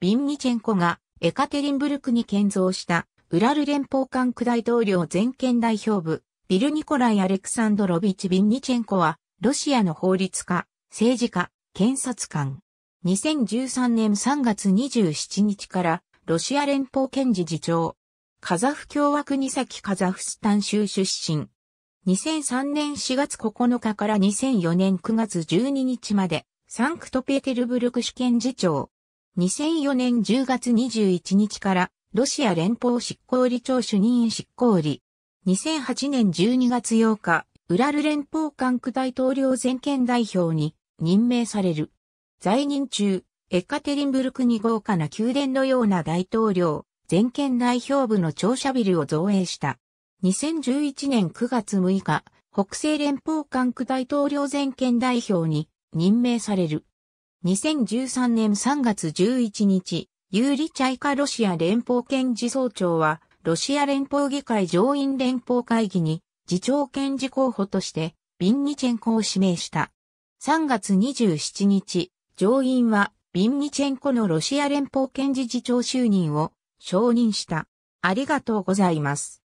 ビンニチェンコがエカテリンブルクに建造したウラル連邦艦区大統領全権代表部、ビルニコライ・アレクサンドロビチ・ビンニチェンコは、ロシアの法律家、政治家、検察官。2013年3月27日から、ロシア連邦検事次長。カザフ共和国先カザフスタン州出身。2003年4月9日から2004年9月12日まで、サンクトペテルブルク主権次長。2004年10月21日からロシア連邦執行理長主任執行理。2008年12月8日、ウラル連邦管区大統領全権代表に任命される。在任中、エカテリンブルクに豪華な宮殿のような大統領、全権代表部の庁舎ビルを造営した。2011年9月6日、北西連邦管区大統領全権代表に任命される。2013年3月11日、ユーリチャイカロシア連邦検事総長は、ロシア連邦議会上院連邦会議に、次長検事候補として、ビンニチェンコを指名した。3月27日、上院は、ビンニチェンコのロシア連邦検事次長就任を承認した。ありがとうございます。